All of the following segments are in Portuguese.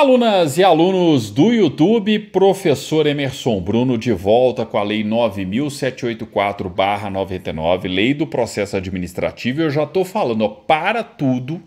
Alunas e alunos do YouTube, professor Emerson Bruno de volta com a Lei 9.784-99, Lei do Processo Administrativo. Eu já estou falando, ó, para tudo,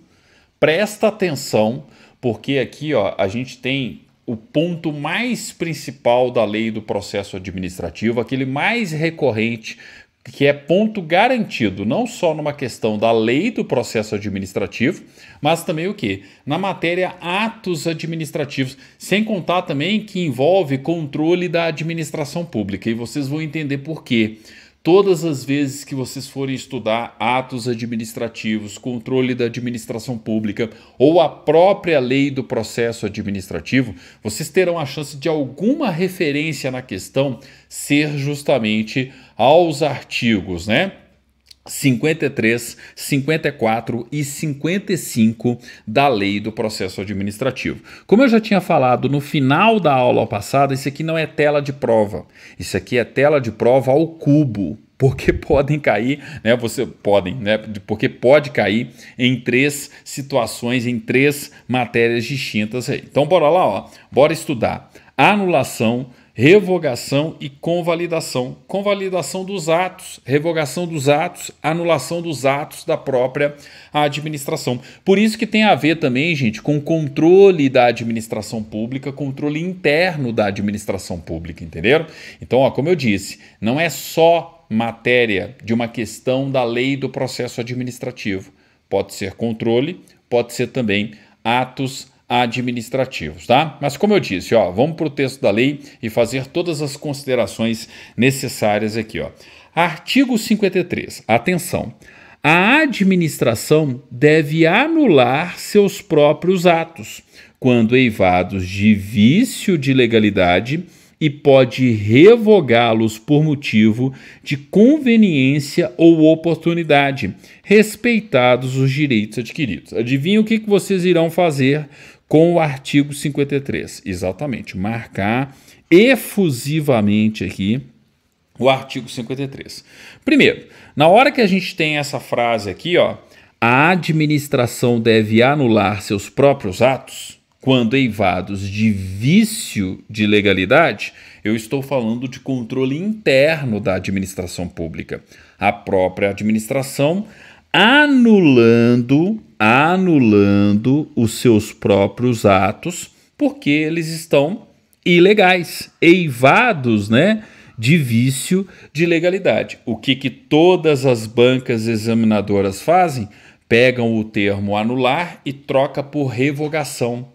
presta atenção, porque aqui ó, a gente tem o ponto mais principal da lei do processo administrativo, aquele mais recorrente que é ponto garantido, não só numa questão da lei do processo administrativo, mas também o que? Na matéria atos administrativos, sem contar também que envolve controle da administração pública, e vocês vão entender por quê. Todas as vezes que vocês forem estudar atos administrativos, controle da administração pública ou a própria lei do processo administrativo, vocês terão a chance de alguma referência na questão ser justamente aos artigos, né? 53, 54 e 55 da Lei do Processo Administrativo. Como eu já tinha falado no final da aula passada, isso aqui não é tela de prova. Isso aqui é tela de prova ao cubo, porque podem cair, né? Você podem, né? Porque pode cair em três situações, em três matérias distintas aí. Então bora lá, ó. Bora estudar anulação revogação e convalidação. Convalidação dos atos, revogação dos atos, anulação dos atos da própria administração. Por isso que tem a ver também, gente, com controle da administração pública, controle interno da administração pública, entenderam? Então, ó, como eu disse, não é só matéria de uma questão da lei do processo administrativo. Pode ser controle, pode ser também atos administrativos, tá? Mas como eu disse, ó, vamos para o texto da lei e fazer todas as considerações necessárias aqui, ó. Artigo 53. Atenção. A administração deve anular seus próprios atos quando eivados de vício de legalidade e pode revogá-los por motivo de conveniência ou oportunidade, respeitados os direitos adquiridos. Adivinha o que vocês irão fazer com o artigo 53. Exatamente, marcar efusivamente aqui o artigo 53. Primeiro, na hora que a gente tem essa frase aqui, ó, a administração deve anular seus próprios atos quando eivados de vício de legalidade, eu estou falando de controle interno da administração pública. A própria administração anulando anulando os seus próprios atos, porque eles estão ilegais, eivados, né, de vício de legalidade. O que, que todas as bancas examinadoras fazem? Pegam o termo anular e troca por revogação.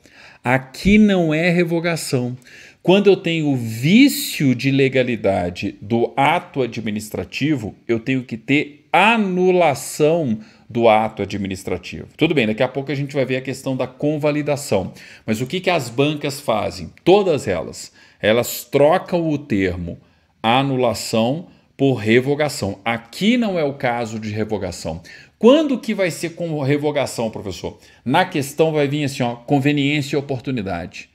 Aqui não é revogação. Quando eu tenho vício de legalidade do ato administrativo, eu tenho que ter anulação do ato administrativo. Tudo bem, daqui a pouco a gente vai ver a questão da convalidação. Mas o que, que as bancas fazem? Todas elas, elas trocam o termo anulação por revogação. Aqui não é o caso de revogação. Quando que vai ser com revogação, professor? Na questão vai vir assim, ó, conveniência e oportunidade.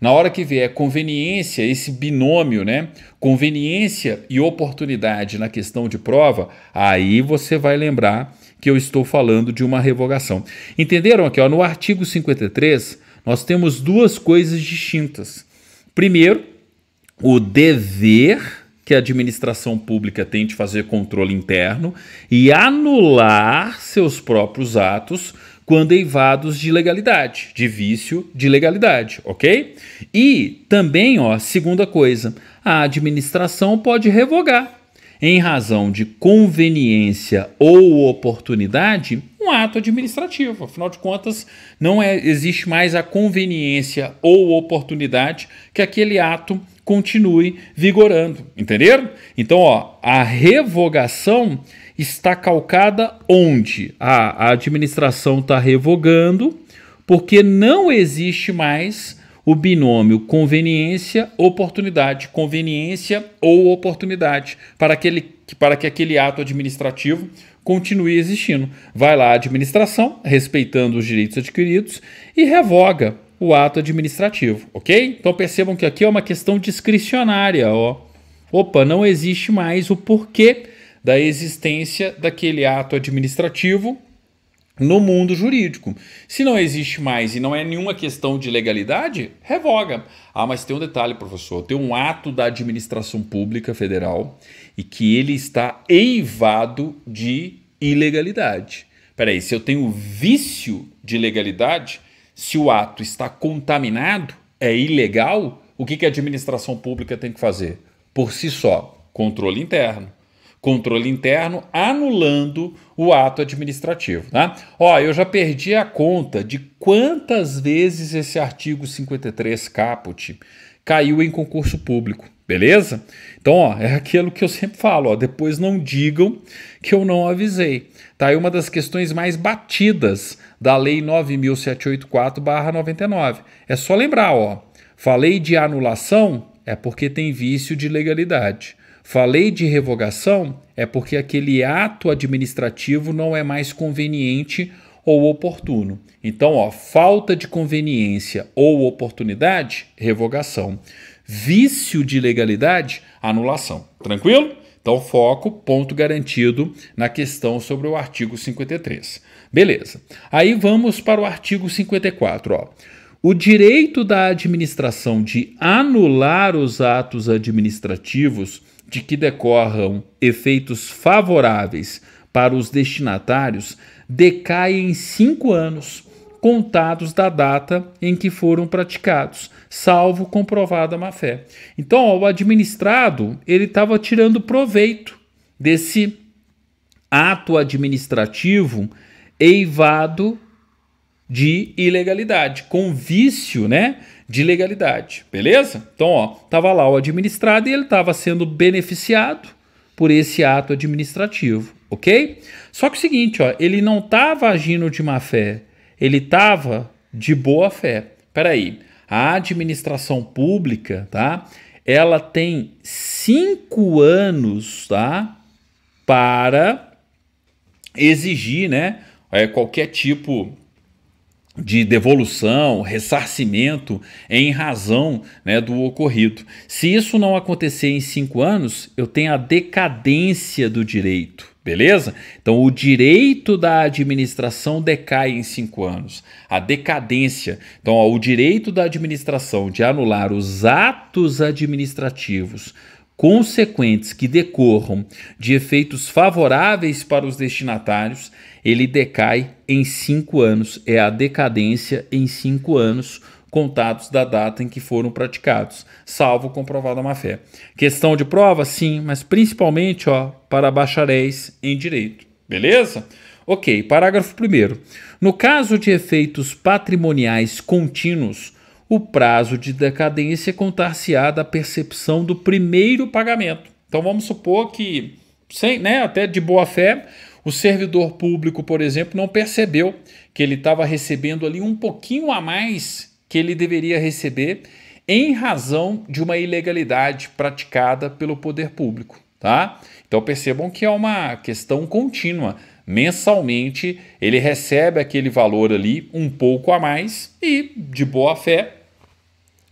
Na hora que vier conveniência, esse binômio, né? Conveniência e oportunidade na questão de prova, aí você vai lembrar que eu estou falando de uma revogação. Entenderam aqui? Ó, no artigo 53, nós temos duas coisas distintas. Primeiro, o dever que a administração pública tem de fazer controle interno e anular seus próprios atos quando eivados de legalidade, de vício de legalidade, ok? E também, ó, segunda coisa, a administração pode revogar em razão de conveniência ou oportunidade, um ato administrativo. Afinal de contas, não é, existe mais a conveniência ou oportunidade que aquele ato continue vigorando. Entenderam? Então, ó, a revogação está calcada onde a, a administração está revogando, porque não existe mais o binômio conveniência-oportunidade, conveniência ou oportunidade, para, aquele, para que aquele ato administrativo continue existindo. Vai lá a administração, respeitando os direitos adquiridos, e revoga o ato administrativo, ok? Então percebam que aqui é uma questão discricionária, ó. Opa, não existe mais o porquê da existência daquele ato administrativo no mundo jurídico. Se não existe mais e não é nenhuma questão de legalidade, revoga. Ah, mas tem um detalhe, professor. Tem um ato da administração pública federal e que ele está eivado de ilegalidade. Peraí, se eu tenho vício de legalidade, se o ato está contaminado, é ilegal, o que a administração pública tem que fazer? Por si só, controle interno controle interno, anulando o ato administrativo. Tá? Ó, eu já perdi a conta de quantas vezes esse artigo 53 caput caiu em concurso público. Beleza? Então, ó, é aquilo que eu sempre falo, ó, depois não digam que eu não avisei. Tá aí uma das questões mais batidas da lei 9784/99. É só lembrar, ó, falei de anulação é porque tem vício de legalidade. Falei de revogação é porque aquele ato administrativo não é mais conveniente ou oportuno. Então, ó, falta de conveniência ou oportunidade, revogação. Vício de legalidade, anulação. Tranquilo? Então, foco, ponto garantido na questão sobre o artigo 53. Beleza. Aí vamos para o artigo 54. Ó. O direito da administração de anular os atos administrativos de que decorram efeitos favoráveis para os destinatários decai em cinco anos contados da data em que foram praticados, salvo comprovada má-fé. Então, ó, o administrado ele estava tirando proveito desse ato administrativo eivado de ilegalidade, com vício, né, de legalidade, beleza? Então, ó, tava lá o administrado e ele tava sendo beneficiado por esse ato administrativo, ok? Só que o seguinte, ó, ele não tava agindo de má fé, ele tava de boa fé. Peraí, a administração pública, tá? Ela tem cinco anos, tá? Para exigir, né? É, qualquer tipo de devolução, ressarcimento em razão né, do ocorrido. Se isso não acontecer em cinco anos, eu tenho a decadência do direito. Beleza? Então, o direito da administração decai em cinco anos. A decadência. Então, ó, o direito da administração de anular os atos administrativos consequentes que decorram de efeitos favoráveis para os destinatários ele decai em cinco anos, é a decadência em cinco anos contados da data em que foram praticados, salvo comprovada má-fé. Questão de prova, sim, mas principalmente ó, para bacharéis em direito. Beleza? Ok, parágrafo 1. No caso de efeitos patrimoniais contínuos, o prazo de decadência é contar-se-á da percepção do primeiro pagamento. Então vamos supor que, sem, né, até de boa fé, o servidor público, por exemplo, não percebeu que ele estava recebendo ali um pouquinho a mais que ele deveria receber em razão de uma ilegalidade praticada pelo poder público, tá? Então percebam que é uma questão contínua. Mensalmente ele recebe aquele valor ali um pouco a mais e de boa fé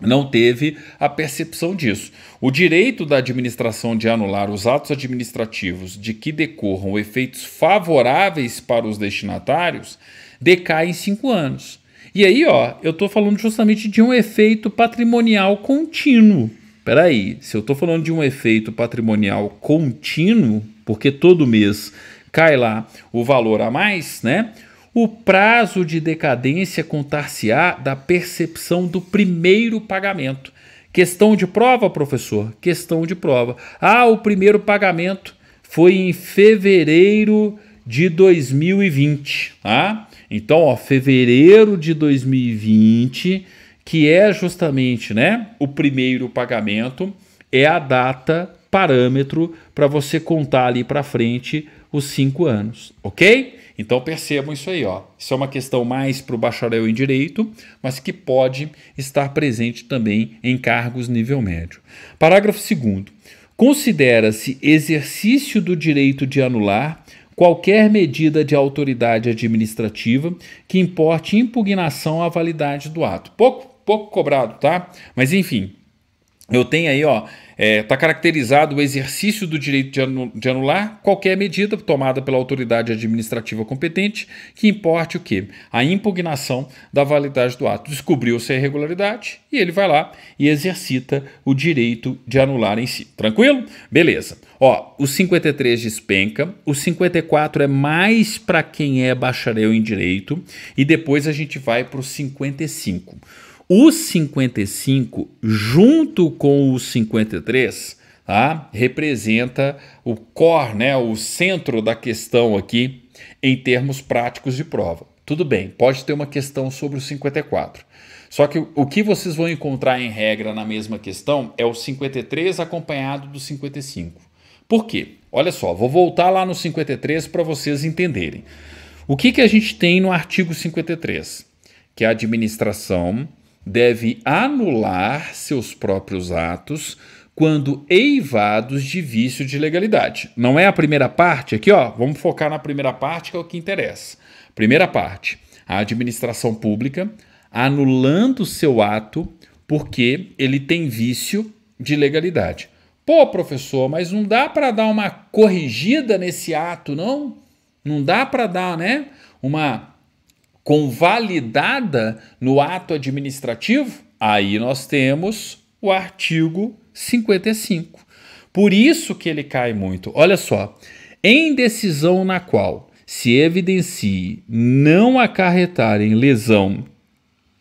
não teve a percepção disso. O direito da administração de anular os atos administrativos de que decorram efeitos favoráveis para os destinatários decai em cinco anos. E aí, ó, eu estou falando justamente de um efeito patrimonial contínuo. Peraí, se eu estou falando de um efeito patrimonial contínuo, porque todo mês cai lá o valor a mais, né? O prazo de decadência contar-se-á da percepção do primeiro pagamento. Questão de prova, professor? Questão de prova. Ah, o primeiro pagamento foi em fevereiro de 2020, tá? Então, ó, fevereiro de 2020, que é justamente, né, o primeiro pagamento, é a data parâmetro para você contar ali para frente os cinco anos, ok? Então percebam isso aí, ó. Isso é uma questão mais para o bacharel em direito, mas que pode estar presente também em cargos nível médio. Parágrafo 2. Considera-se exercício do direito de anular qualquer medida de autoridade administrativa que importe impugnação à validade do ato. Pouco, pouco cobrado, tá? Mas enfim, eu tenho aí, ó, Está é, tá caracterizado o exercício do direito de, anu de anular qualquer medida tomada pela autoridade administrativa competente que importe o quê? A impugnação da validade do ato. Descobriu-se a irregularidade e ele vai lá e exercita o direito de anular em si. Tranquilo? Beleza. Ó, o 53 despenca, o 54 é mais para quem é bacharel em direito e depois a gente vai para o 55. O 55, junto com o 53, tá? representa o core, né? o centro da questão aqui em termos práticos de prova. Tudo bem, pode ter uma questão sobre o 54. Só que o que vocês vão encontrar em regra na mesma questão é o 53 acompanhado do 55. Por quê? Olha só, vou voltar lá no 53 para vocês entenderem. O que, que a gente tem no artigo 53? Que é a administração deve anular seus próprios atos quando eivados de vício de legalidade. Não é a primeira parte aqui, ó. Vamos focar na primeira parte, que é o que interessa. Primeira parte: a administração pública anulando seu ato porque ele tem vício de legalidade. Pô, professor, mas não dá para dar uma corrigida nesse ato, não? Não dá para dar, né? Uma convalidada no ato administrativo, aí nós temos o artigo 55. Por isso que ele cai muito. Olha só, em decisão na qual se evidencie não acarretar em lesão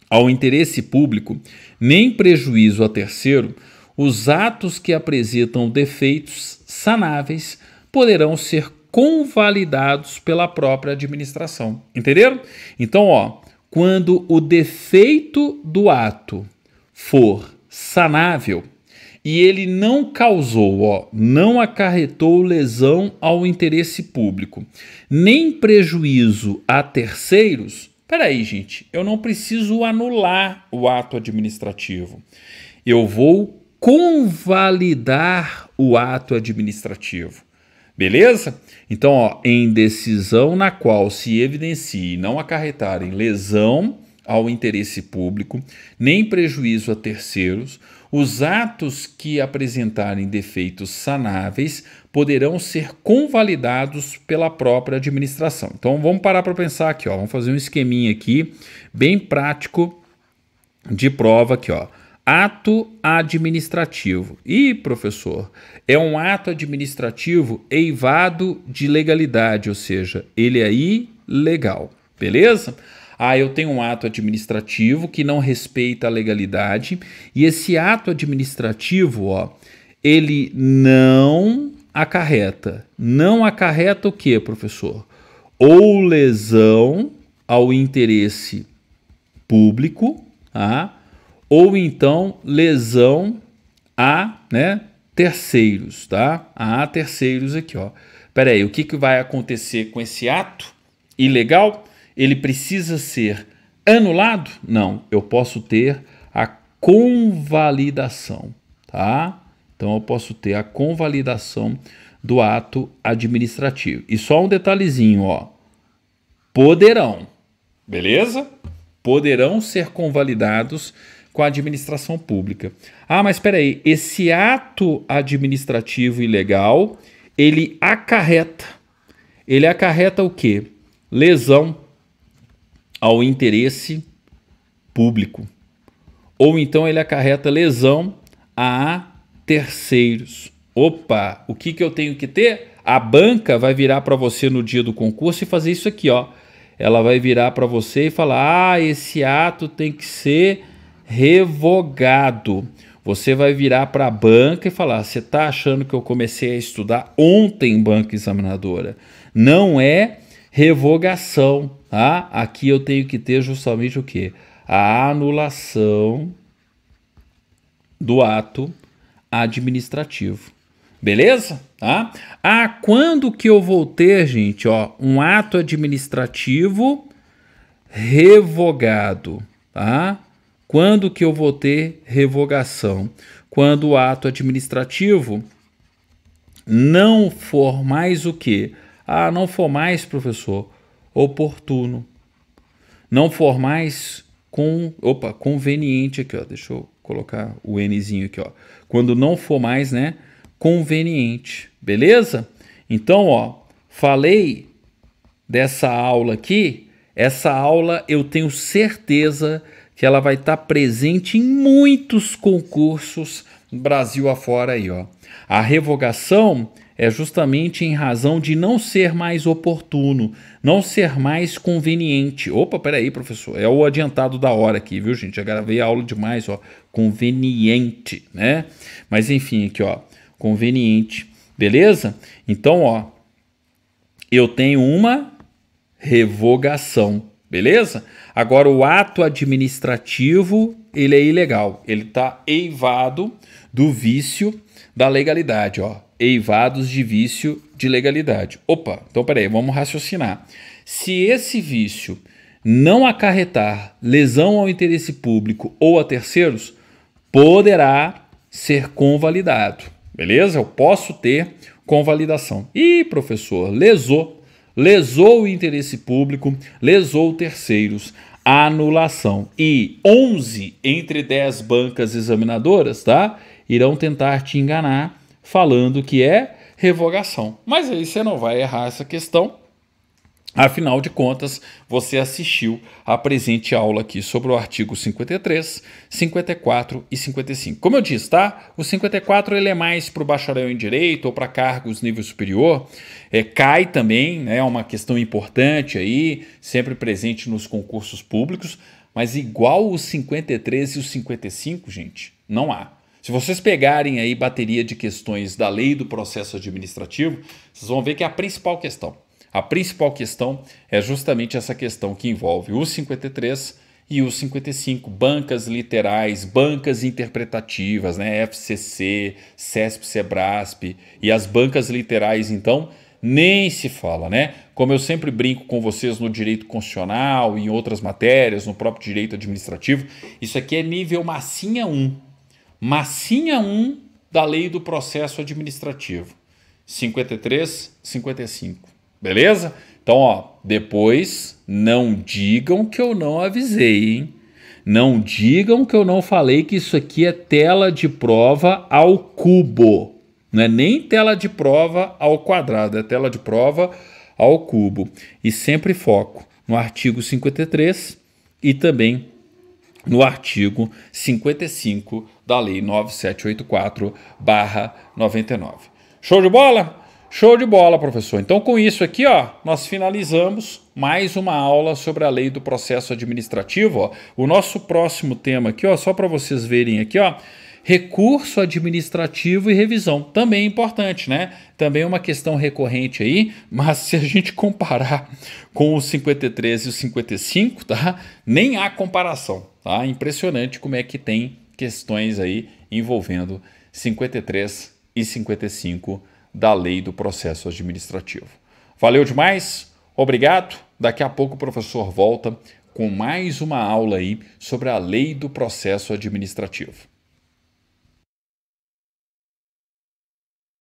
ao interesse público, nem prejuízo a terceiro, os atos que apresentam defeitos sanáveis poderão ser convalidados pela própria administração. Entenderam? Então, ó, quando o defeito do ato for sanável e ele não causou, ó, não acarretou lesão ao interesse público, nem prejuízo a terceiros, peraí, gente, eu não preciso anular o ato administrativo. Eu vou convalidar o ato administrativo. Beleza? Então, ó, em decisão na qual se evidencie não acarretarem lesão ao interesse público, nem prejuízo a terceiros, os atos que apresentarem defeitos sanáveis poderão ser convalidados pela própria administração. Então vamos parar para pensar aqui, ó, vamos fazer um esqueminha aqui bem prático de prova aqui, ó. Ato administrativo. E, professor, é um ato administrativo eivado de legalidade, ou seja, ele é ilegal, beleza? Ah, eu tenho um ato administrativo que não respeita a legalidade e esse ato administrativo, ó, ele não acarreta. Não acarreta o que, professor? Ou lesão ao interesse público, ah? ou então lesão a né, terceiros, tá? A terceiros aqui, ó. Pera aí, o que, que vai acontecer com esse ato ilegal? Ele precisa ser anulado? Não, eu posso ter a convalidação, tá? Então eu posso ter a convalidação do ato administrativo. E só um detalhezinho, ó. Poderão, beleza? Poderão ser convalidados com a administração pública. Ah, mas espera aí, esse ato administrativo ilegal, ele acarreta. Ele acarreta o quê? Lesão ao interesse público. Ou então ele acarreta lesão a terceiros. Opa, o que, que eu tenho que ter? A banca vai virar para você no dia do concurso e fazer isso aqui, ó. Ela vai virar para você e falar: "Ah, esse ato tem que ser revogado. Você vai virar para a banca e falar: você está achando que eu comecei a estudar ontem banca examinadora? Não é revogação, tá? Aqui eu tenho que ter justamente o que? A anulação do ato administrativo. Beleza? Tá? Ah, quando que eu vou ter, gente, ó, um ato administrativo revogado, tá? Quando que eu vou ter revogação? Quando o ato administrativo não for mais o que? Ah, não for mais, professor, oportuno. Não for mais com, opa, conveniente aqui, ó. Deixa eu colocar o nzinho aqui, ó. Quando não for mais, né, conveniente. Beleza? Então, ó, falei dessa aula aqui, essa aula eu tenho certeza que que ela vai estar tá presente em muitos concursos Brasil afora aí, ó. A revogação é justamente em razão de não ser mais oportuno, não ser mais conveniente. Opa, peraí, professor, é o adiantado da hora aqui, viu, gente? Já gravei a aula demais, ó. Conveniente, né? Mas enfim, aqui, ó. Conveniente, beleza? Então, ó, eu tenho uma revogação beleza? Agora o ato administrativo, ele é ilegal, ele está eivado do vício da legalidade, ó, eivados de vício de legalidade. Opa, então peraí, vamos raciocinar. Se esse vício não acarretar lesão ao interesse público ou a terceiros, poderá ser convalidado, beleza? Eu posso ter convalidação. E professor, lesou lesou o interesse público, lesou terceiros, anulação. E 11 entre 10 bancas examinadoras, tá? Irão tentar te enganar falando que é revogação. Mas aí você não vai errar essa questão, Afinal de contas, você assistiu à presente aula aqui sobre o artigo 53, 54 e 55. Como eu disse, tá? O 54 ele é mais para o bacharel em direito ou para cargos nível superior. É, cai também, né, é uma questão importante aí, sempre presente nos concursos públicos. Mas igual o 53 e o 55, gente, não há. Se vocês pegarem aí bateria de questões da lei do processo administrativo, vocês vão ver que é a principal questão. A principal questão é justamente essa questão que envolve o 53 e o 55, bancas literais, bancas interpretativas, né, FCC, CESP, Sebrasp e as bancas literais, então, nem se fala, né? Como eu sempre brinco com vocês no direito constitucional e em outras matérias, no próprio direito administrativo, isso aqui é nível massinha 1. Massinha 1 da lei do processo administrativo. 53, 55. Beleza? Então, ó, depois não digam que eu não avisei, hein? Não digam que eu não falei que isso aqui é tela de prova ao cubo. Não é nem tela de prova ao quadrado, é tela de prova ao cubo. E sempre foco no artigo 53 e também no artigo 55 da Lei 9784-99. Show de bola? Show de bola, professor. Então, com isso aqui, ó, nós finalizamos mais uma aula sobre a lei do processo administrativo. Ó. O nosso próximo tema aqui, ó, só para vocês verem aqui, ó, recurso administrativo e revisão. Também é importante, né? Também é uma questão recorrente aí, mas se a gente comparar com os 53 e os 55, tá? Nem há comparação, tá? Impressionante como é que tem questões aí envolvendo 53 e 55 da lei do processo administrativo. Valeu demais, obrigado. Daqui a pouco o professor volta com mais uma aula aí sobre a lei do processo administrativo.